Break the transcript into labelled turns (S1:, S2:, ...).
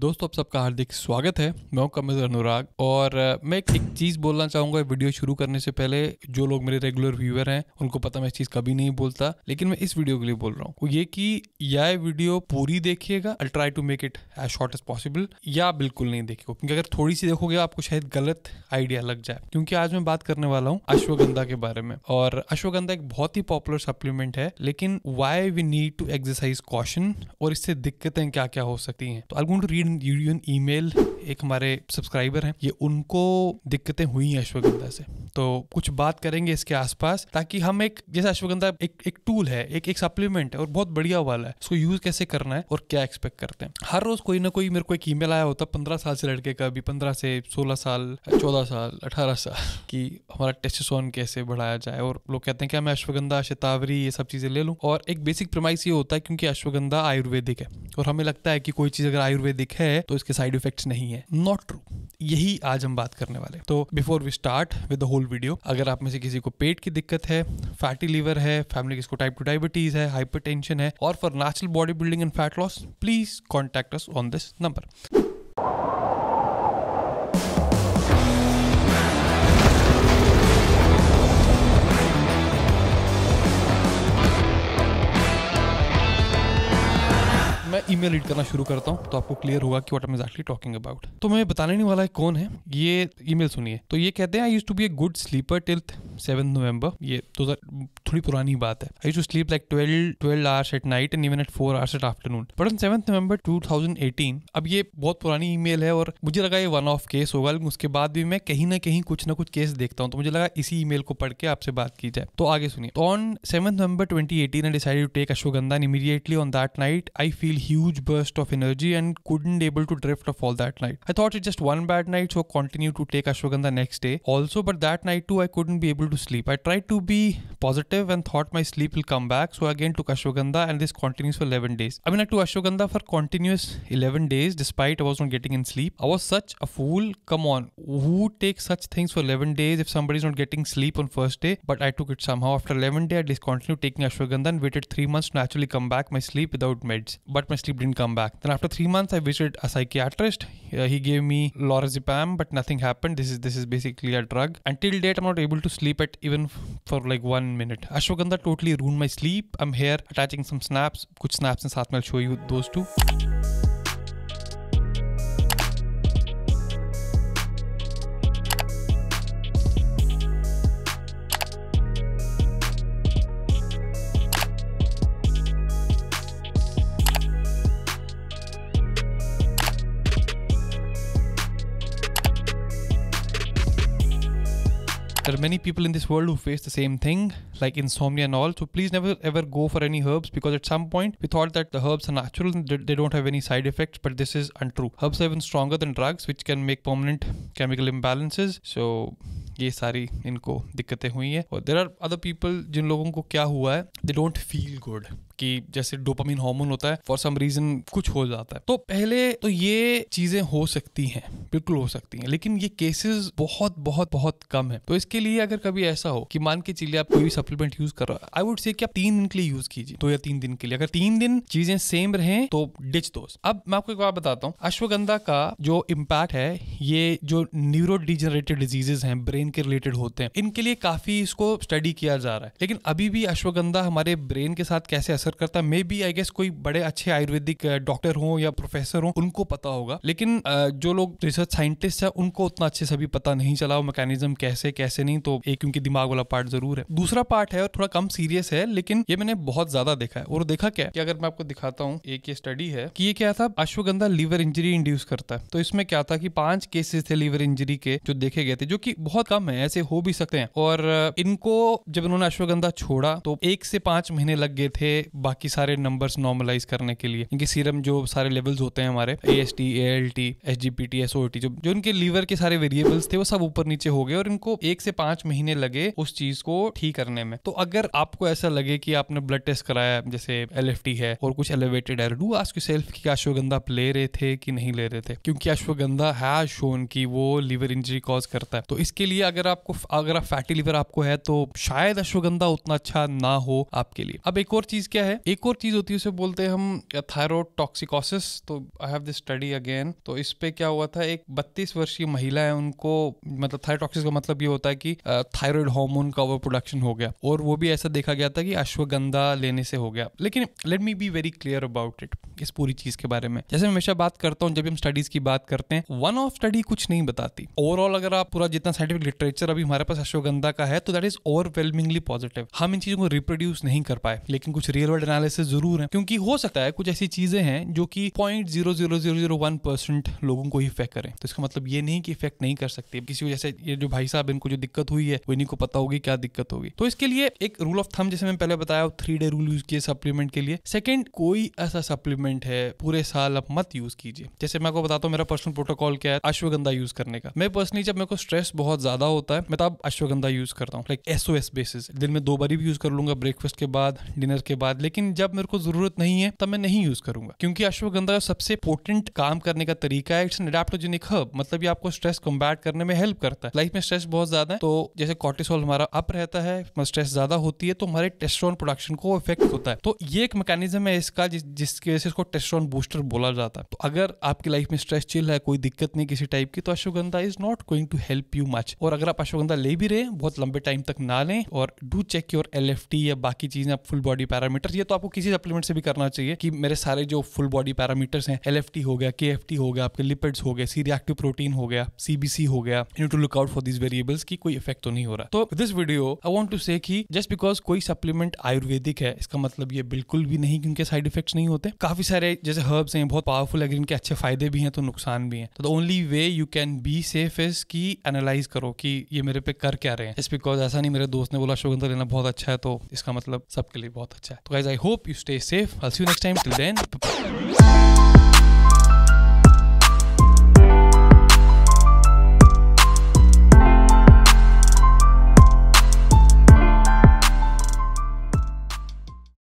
S1: दोस्तों आप सबका हार्दिक स्वागत है मैं हूं कमिल अनुराग और मैं एक, एक चीज़ बोलना चाहूँगा वीडियो शुरू करने से पहले जो लोग मेरे रेगुलर व्यूअर हैं उनको पता मैं इस चीज़ कभी नहीं बोलता लेकिन मैं इस वीडियो के लिए बोल रहा हूँ ये कि या वीडियो पूरी देखिएगा I try to make it as short as possible या बिल्कुल नहीं देखिएगा क्योंकि अगर थोड़ी सी देखोगे आपको शायद गलत आइडिया लग जाए क्योंकि आज मैं बात करने वाला हूँ अश्वगंधा के बारे में और अश्वगंधा एक बहुत ही पॉपुलर सप्लीमेंट है लेकिन why we need to exercise caution और इससे दिक्कतें क्या क्या हो सकती हैं तो I going read in union email एक हमारे सब्सक्राइबर हैं ये उनको दिक्कतें हुई हैं अश्वगंधा से तो कुछ बात करेंगे इसके आसपास ताकि हम एक जैसे अश्वगंधा एक एक टूल है एक एक सप्लीमेंट है और बहुत बढ़िया वाला है इसको यूज कैसे करना है और क्या एक्सपेक्ट करते हैं हर रोज कोई ना कोई मेरे को एक ईमेल आया होता पंद्रह साल से लड़के का भी पंद्रह से सोलह साल चौदह साल अठारह साल कि हमारा टेस्टोसोन कैसे बढ़ाया जाए और लोग कहते हैं क्या मैं अश्वगंधा शतावरी ये सब चीज़ें ले लूँ और एक बेसिक प्रमाइस ये होता है क्योंकि अश्वगंधा आयुर्वेदिक है और हमें लगता है कि कोई चीज़ अगर आयुर्वेदिक है तो इसके साइड इफेक्ट्स नहीं है नॉट ट्रू यही आज हम बात करने वाले तो before we start with the whole video अगर आप में से किसी को पेट की दिक्कत है फैटी लीवर है फैमिली किसको टाइप टू डायबिटीज है हाइपर है और for natural body building and fat loss please contact us on this number मैं रीड करना शुरू करता हूँ तो आपको क्लियर होगा कि what am actually talking about तो मैं बताने नहीं वाला है कौन है ये ईमेल सुनिए तो ये कहते हैं I use to be a good sleeper till seven November ये तो थोड़ी पुरानी बात है I to sleep like twelve twelve hours at night and even at four hours at afternoon but on seven November two thousand eighteen अब ये बहुत पुरानी ईमेल है और मुझे लगा ये वन ऑफ केस होगा लेकिन उसके बाद भी मैं कहीं ना कहीं कुछ ना कुछ केस देखता हूँ तो मुझे लगा इसी ईमेल को पढ़ के आपसे बात की जाए तो आगे सुनिए तो on seven November twenty eighteen I decide to take ashwagandha immediately on that night I feel huge huge burst of energy and couldn't able to drift off all that night. I thought it's just one bad night, so continue to take ashwagandha next day. Also, but that night too, I couldn't be able to sleep. I tried to be positive and thought my sleep will come back, so I again took ashwagandha, and this continues for 11 days. I mean, I took ashwagandha for continuous 11 days, despite I was not getting in sleep. I was such a fool. Come on, who takes such things for 11 days if somebody's not getting sleep on first day? But I took it somehow. After 11 day, I discontinued taking ashwagandha and waited three months to naturally come back my sleep without meds. But my sleep didn't come back. Then after three months, I visited a psychiatrist. Uh, he gave me lorazepam, but nothing happened. This is this is basically a drug. Until date, I'm not able to sleep at even for like one minute. Ashwagandha totally ruined my sleep. I'm here attaching some snaps. Good snaps and saath I'll show you those two. There are many people in this world who face the same thing, like insomnia and all. So please never ever go for any herbs because at some point we thought that the herbs are natural and they don't have any side effects, but this is untrue. Herbs are even stronger than drugs, which can make permanent chemical imbalances. So ये सारी इनको दिक्कतें हुई हैं और there are other people जिन लोगों को क्या हुआ है दे डोंट फील गुड कि जैसे डोपामिन हार्मोन होता है फॉर सम रीजन कुछ हो जाता है तो पहले तो ये चीजें हो सकती हैं बिल्कुल हो सकती हैं लेकिन ये केसेस बहुत बहुत बहुत कम है तो इसके लिए अगर कभी ऐसा हो कि मान के चलिए आप कोई भी सप्लीमेंट यूज कर रहे हो आई वुड से कि आप तीन दिन के लिए यूज कीजिए दो या तीन दिन के लिए अगर तीन दिन चीजें सेम रहे तो डिच दो अब मैं आपको एक बार बताता हूँ अश्वगंधा का जो इम्पैक्ट है ये जो न्यूरो डिजेनरेटेड डिजीजेज हैं ब्रेन के रिलेटेड होते हैं इनके लिए काफी इसको स्टडी किया जा रहा है लेकिन अभी भी अश्वगंधा हमारे ब्रेन के साथ कैसे असर करता है मे बी आई गेस कोई बड़े अच्छे आयुर्वेदिक डॉक्टर हों या प्रोफेसर हों उनको पता होगा लेकिन जो लोग रिसर्च साइंटिस्ट हैं उनको उतना अच्छे भी पता नहीं चला मैकेनिज्म कैसे कैसे नहीं तो एक क्योंकि दिमाग वाला पार्ट जरूर है दूसरा पार्ट है और थोड़ा कम सीरियस है लेकिन ये मैंने बहुत ज्यादा देखा है और देखा क्या कि अगर मैं आपको दिखाता हूँ एक ये स्टडी है कि ये क्या था अश्वगंधा लीवर इंजरी इंड्यूस करता है तो इसमें क्या था कि पांच केसेस थे लीवर इंजरी के जो देखे गए थे जो कि बहुत कम है ऐसे हो भी सकते हैं और इनको जब इन्होंने अश्वगंधा छोड़ा तो एक से पांच महीने लग गए थे बाकी सारे नंबर्स नॉर्मलाइज करने के लिए इनके सीरम जो सारे लेवल्स होते हैं हमारे A S T A L T S G P T S O T जो जो इनके लीवर के सारे वेरिएबल्स थे वो सब ऊपर नीचे हो गए और इनको एक से पांच महीने लगे उस चीज को ठीक करने में तो अगर आपको ऐसा लगे कि आपने ब्लड टेस्ट कराया जैसे एल एफ टी है और कुछ एलिवेटेड है डू आस्क सेल्फ की अश्वगंधा आप ले रहे थे कि नहीं ले रहे थे क्योंकि अश्वगंधा है शोन की वो लीवर इंजरी कॉज करता है तो इसके लिए अगर आपको अगर आप फैटी लीवर आपको है तो शायद अश्वगंधा उतना अच्छा ना हो आपके लिए अब एक और चीज क्या क्या है एक और चीज होती है उसे बोलते हैं हम थायरोड टॉक्सिकोसिस तो I have this study again तो इस पे क्या हुआ था एक 32 वर्षीय महिला है उनको मतलब थायरोटॉक्सिस का मतलब ये होता है कि थायराइड हार्मोन का ओवर प्रोडक्शन हो गया और वो भी ऐसा देखा गया था कि अश्वगंधा लेने से हो गया लेकिन let me be very clear about it इस पूरी चीज के बारे में जैसे मैं हमेशा बात करता हूँ जब हम स्टडीज की बात करते हैं वन ऑफ स्टडी कुछ नहीं बताती ओवरऑल अगर आप पूरा जितना साइंटिफिक लिटरेचर अभी हमारे पास अश्वगंधा का है तो दैट इज ओवरवेलमिंगली पॉजिटिव हम इन चीजों को रिप्रोड्यूस नहीं कर पाए लेकिन कुछ रियल वर्ड एनालिसिस जरूर है क्योंकि हो सकता है कुछ ऐसी चीजें हैं जो कि point zero zero zero zero one percent लोगों को ही इफेक्ट करें तो इसका मतलब ये नहीं कि इफेक्ट नहीं कर सकते किसी वजह से ये जो भाई साहब इनको जो दिक्कत हुई है वो इन्हीं को पता होगी क्या दिक्कत होगी तो इसके लिए एक रूल ऑफ थम जैसे मैंने पहले बताया थ्री डे रूल यूज किए सप्लीमेंट के लिए सेकेंड कोई ऐसा सप्लीमेंट है पूरे साल आप मत यूज कीजिए जैसे मैं आपको बताता हूँ मेरा पर्सनल प्रोटोकॉल क्या है अश्वगंधा यूज करने का मैं पर्सनली जब मेरे को स्ट्रेस बहुत ज्यादा होता है मैं तब अश्वगंधा यूज करता हूँ लाइक एसओ एस बेसिस दिन में दो बार भी यूज कर लूंगा ब्रेकफास्ट के बाद डिनर के बाद लेकिन जब मेरे को जरूरत नहीं है तब मैं नहीं यूज करूंगा क्योंकि अश्वगंधा का सबसे इंपोर्टेंट काम करने का तरीका है इट्स एडेप्टोजेनिक हर्ब मतलब ये आपको स्ट्रेस कम्बैट करने में हेल्प करता है लाइफ में स्ट्रेस बहुत ज्यादा है तो जैसे कॉर्टिसोल हमारा अप रहता है स्ट्रेस मतलब ज्यादा होती है तो हमारे टेस्ट्रॉन प्रोडक्शन को इफेक्ट होता है तो ये एक मैकेनिज्म है इसका जिस, जिसकी वजह से इसको टेस्ट्रॉन बूस्टर बोला जाता है तो अगर आपकी लाइफ में स्ट्रेस चिल है कोई दिक्कत नहीं किसी टाइप की तो ashwagandha is not going to help you much और अगर आप अश्वगंधा ले भी रहे बहुत लंबे टाइम तक ना लें और डू चेक योर एल या बाकी चीजें आप फुल बॉडी पैरामीटर ये तो आपको किसी सप्लीमेंट से भी करना चाहिए कि मेरे सारे जो फुल बॉडी पैरामीटर्स हैं एल हो गया के हो गया आपके लिपिड्स हो गए सी रिएक्टिव प्रोटीन हो गया सीबीसी हो गया you to look out for this variables की कोई इफेक्ट तो नहीं हो रहा तो this video I want to say कि जस्ट बिकॉज कोई सप्लीमेंट आयुर्वेदिक है इसका मतलब ये बिल्कुल भी नहीं क्योंकि साइड इफेक्ट्स नहीं होते काफी सारे जैसे हर्ब्स हैं बहुत पावरफुल है इनके अच्छे फायदे भी हैं तो नुकसान भी है तो only way you can be safe is की एनालाइज करो कि ये मेरे पे कर क्या रहे हैं इस बिकॉज ऐसा नहीं मेरे दोस्त ने बोला शोगंधा तो लेना बहुत अच्छा है तो इसका मतलब सबके लिए बहुत अच्छा है तो I hope you stay safe. I'll see you next time. Till then,